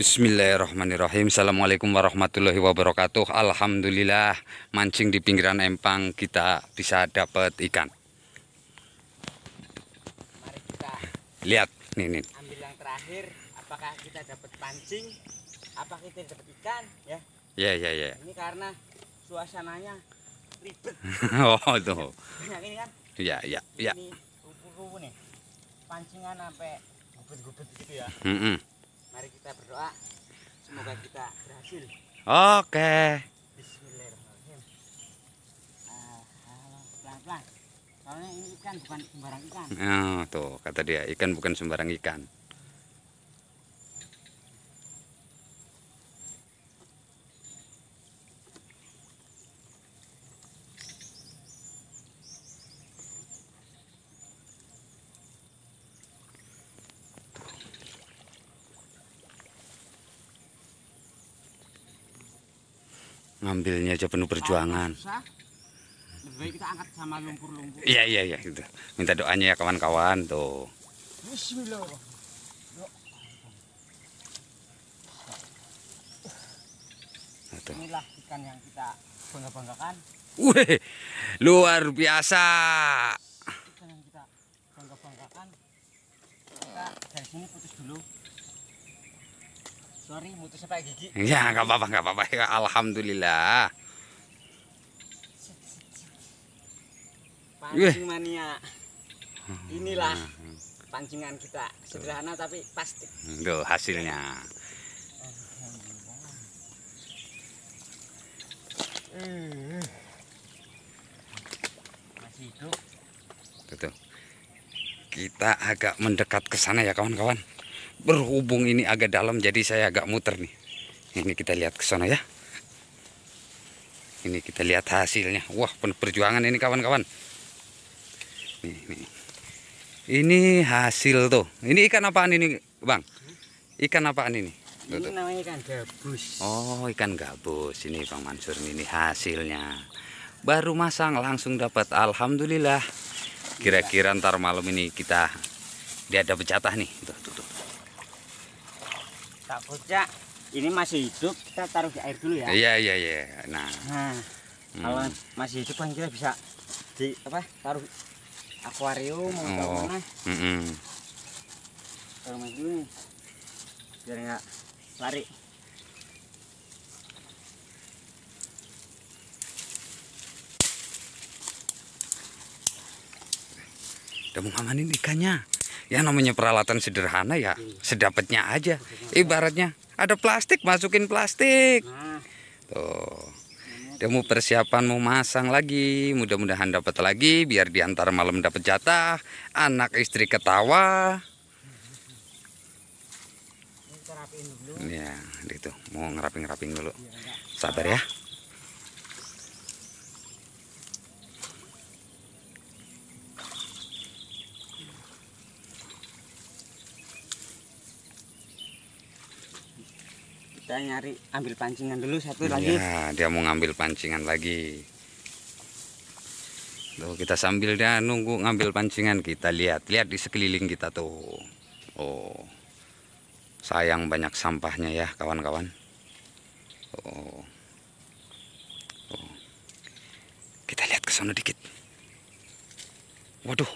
Bismillahirrahmanirrahim Assalamualaikum warahmatullahi wabarakatuh Alhamdulillah mancing di pinggiran empang kita bisa dapat ikan Mari kita Lihat nih, nih. Ambil yang terakhir apakah kita dapat pancing Apakah kita dapat ikan ya Ya ya ya Ini karena suasananya ribet Oh tuh Banyak ini kan Ya ya ya Ini rupu-rupu nih Pancingan sampai gubet-gubet gitu ya mm -mm. Mari kita berdoa. Semoga kita berhasil. Oke. Okay. Bismillahirrahmanirrahim. Uh, Pelan-pelan. Soalnya ini ikan bukan sembarang ikan. Nah, oh, tuh kata dia, ikan bukan sembarang ikan. ngambilnya aja penuh perjuangan kita angkat sama lumpur-lumpur iya iya iya gitu. minta doanya ya kawan-kawan tuh Bismillahirrahmanirrahim Tuh. Inilah ikan yang kita bangga-banggakan. Wih, luar biasa. Ikan yang kita bangga-banggakan. Kita dari sini putus dulu. Sorry, mutusnya pakai gigi. Ya, nggak apa-apa, nggak apa-apa. Ya, Alhamdulillah. Pancing mania. Hmm. Inilah pancingan kita. Sederhana tapi pasti. Tuh, hasilnya. Hmm. Masih hidup. Betul. Kita agak mendekat ke sana ya kawan-kawan berhubung ini agak dalam jadi saya agak muter nih ini kita lihat ke sana ya ini kita lihat hasilnya wah penuh perjuangan ini kawan-kawan ini, ini. ini hasil tuh ini ikan apaan ini bang ikan apaan ini tuh, ini namanya ikan gabus oh ikan gabus ini bang Mansur ini hasilnya baru masang langsung dapat alhamdulillah kira-kira ntar malam ini kita dia ada pecatah nih tuh, tuh, tuh tak kocak ini masih hidup kita taruh di air dulu ya iya iya iya nah, nah hmm. kalau masih hidup kan kita bisa di apa taruh akuarium mau oh. mana mm -hmm. taruh masih ini biar nggak lari udah mau ngamanin ikannya ya namanya peralatan sederhana ya sedapatnya aja ibaratnya ada plastik masukin plastik tuh dia mau persiapan mau masang lagi mudah-mudahan dapat lagi biar diantar malam dapat jatah anak istri ketawa ya itu mau ngerapin-ngerapin dulu sabar ya saya nyari ambil pancingan dulu satu ya, lagi dia mau ngambil pancingan lagi tuh kita sambil dia nunggu ngambil pancingan kita lihat lihat di sekeliling kita tuh oh sayang banyak sampahnya ya kawan-kawan oh. oh kita lihat ke sana dikit waduh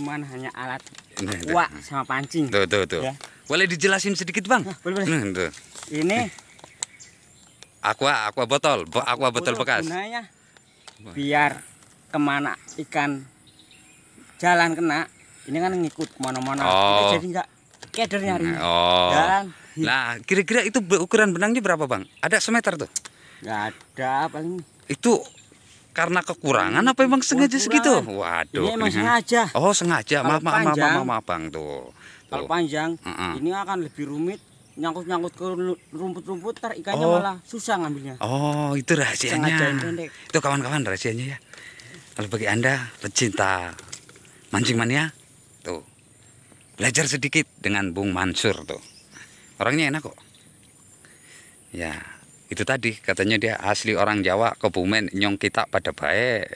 cuman hanya alat nah, nah. uak sama pancing. Tuh tuh tuh. Ya. Boleh dijelasin sedikit bang? Nah, boleh boleh. Hmm, tuh. Ini aqua aqua botol, aqua botol bekas. Gunanya biar kemana ikan jalan kena, ini kan ngikut kemana-mana. Oh. Jadi nggak keder nyari. Hmm, oh. Jalan. Nah, kira-kira itu ukuran benangnya berapa bang? Ada semeter tuh? Nggak ada paling. Itu karena kekurangan apa emang sengaja segitu? Waduh. Ini emang sengaja. Oh, sengaja. Maaf, maaf, maaf, maaf, maaf, Bang tuh. tuh. Kalau panjang, uh -uh. ini akan lebih rumit nyangkut-nyangkut ke rumput-rumput tar ikannya oh. malah susah ngambilnya. Oh, itu rahasianya. Itu kawan-kawan rahasianya ya. Kalau bagi Anda pecinta mancing mania, tuh. Belajar sedikit dengan Bung Mansur tuh. Orangnya enak kok. Ya, itu tadi katanya dia asli orang Jawa Kebumen nyong kita pada baik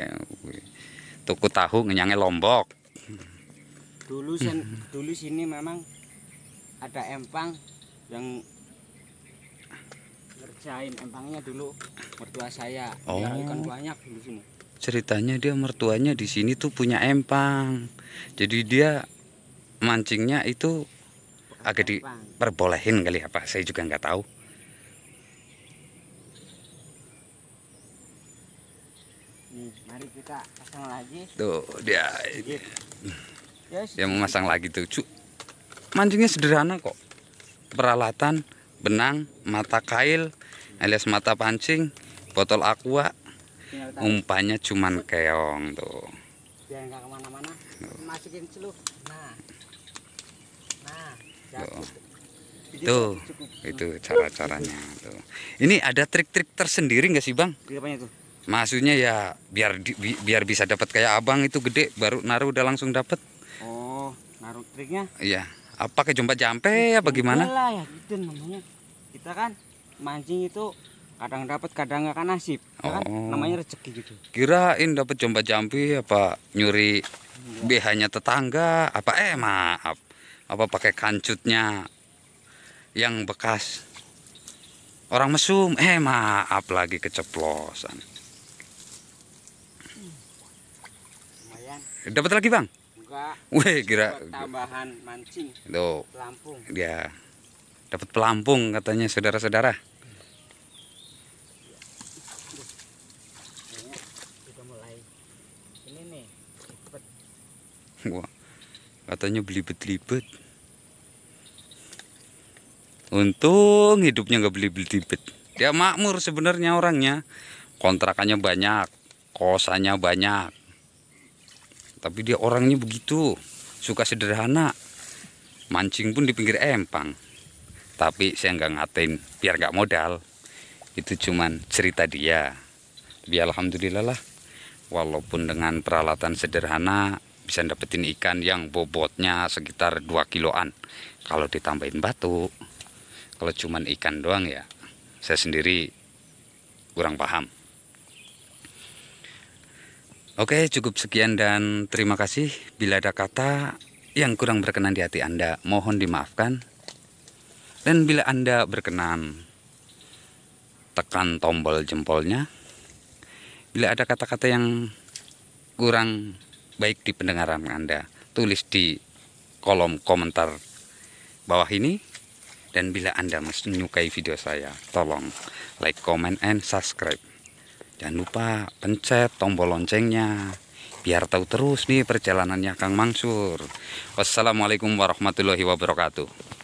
tuku tahu ngenyangnya Lombok dulu sen, dulu sini memang ada empang yang ngerjain empangnya dulu mertua saya oh. Ya, ikan banyak dulu sini ceritanya dia mertuanya di sini tuh punya empang jadi dia mancingnya itu agak diperbolehin kali apa ya, saya juga nggak tahu Mari kita pasang lagi. Tuh, dia yang memasang lagi tuh, cu. Mancingnya sederhana kok. Peralatan benang, mata kail, alias mata pancing, botol aqua. Umpannya cuman keong tuh. Biar enggak kemana mana Masukin celup. Nah. Nah, tuh. Tuh, itu cara-caranya tuh. Ini ada trik-trik tersendiri nggak sih, Bang? Iya, maksudnya ya biar di, bi, biar bisa dapat kayak abang itu gede baru naruh udah langsung dapat oh naruh triknya iya apa ke jompa jampe apa gimana lah ya gitu namanya kita kan mancing itu kadang dapat kadang nggak kan nasib ya kan? oh. kan namanya rezeki gitu kirain dapat jompa jampe apa nyuri ya. bh tetangga apa eh maaf apa pakai kancutnya yang bekas orang mesum eh maaf lagi keceplosan Lumayan. Dapat lagi bang? Enggak. Wih kira. Tambahan mancing. Tuh. Pelampung. Ya. Dapat pelampung katanya saudara-saudara. Wah, katanya belibet-libet. Untung hidupnya nggak belibet-libet. Dia makmur sebenarnya orangnya. Kontrakannya banyak, kosannya banyak tapi dia orangnya begitu suka sederhana mancing pun di pinggir empang tapi saya nggak ngatain biar nggak modal itu cuman cerita dia tapi alhamdulillah lah walaupun dengan peralatan sederhana bisa dapetin ikan yang bobotnya sekitar 2 kiloan kalau ditambahin batu kalau cuman ikan doang ya saya sendiri kurang paham Oke, cukup sekian dan terima kasih. Bila ada kata yang kurang berkenan di hati Anda, mohon dimaafkan. Dan bila Anda berkenan, tekan tombol jempolnya. Bila ada kata-kata yang kurang baik di pendengaran Anda, tulis di kolom komentar bawah ini. Dan bila Anda menyukai video saya, tolong like, comment, and subscribe. Jangan lupa pencet tombol loncengnya biar tahu terus nih perjalanannya Kang Mangsur. Wassalamualaikum warahmatullahi wabarakatuh.